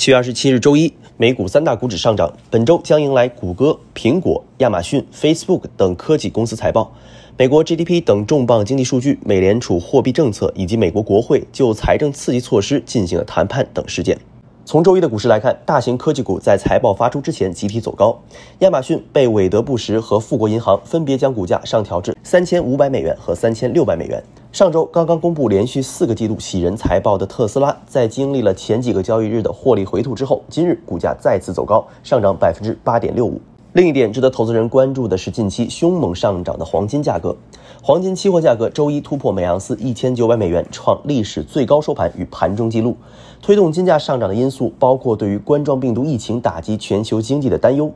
七月二十七日周一，美股三大股指上涨。本周将迎来谷歌、苹果、亚马逊、Facebook 等科技公司财报，美国 GDP 等重磅经济数据，美联储货币政策以及美国国会就财政刺激措施进行了谈判等事件。从周一的股市来看，大型科技股在财报发出之前集体走高。亚马逊被韦德布什和富国银行分别将股价上调至三千五百美元和三千六百美元。上周刚刚公布连续四个季度喜人财报的特斯拉，在经历了前几个交易日的获利回吐之后，今日股价再次走高，上涨百分之八点六五。另一点值得投资人关注的是，近期凶猛上涨的黄金价格。黄金期货价格周一突破每盎司一千九百美元，创历史最高收盘与盘中记录。推动金价上涨的因素包括对于冠状病毒疫情打击全球经济的担忧、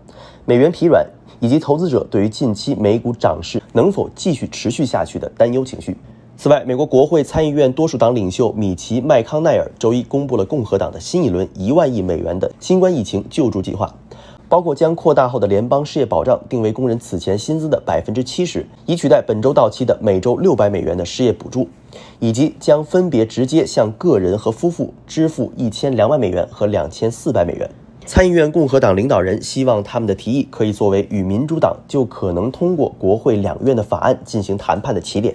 美元疲软，以及投资者对于近期美股涨势能否继续持续下去的担忧情绪。此外，美国国会参议院多数党领袖米奇·麦康奈尔周一公布了共和党的新一轮一万亿美元的新冠疫情救助计划，包括将扩大后的联邦失业保障定为工人此前薪资的百分之七十，以取代本周到期的每周六百美元的失业补助，以及将分别直接向个人和夫妇支付一千两百美元和两千四百美元。参议院共和党领导人希望他们的提议可以作为与民主党就可能通过国会两院的法案进行谈判的起点。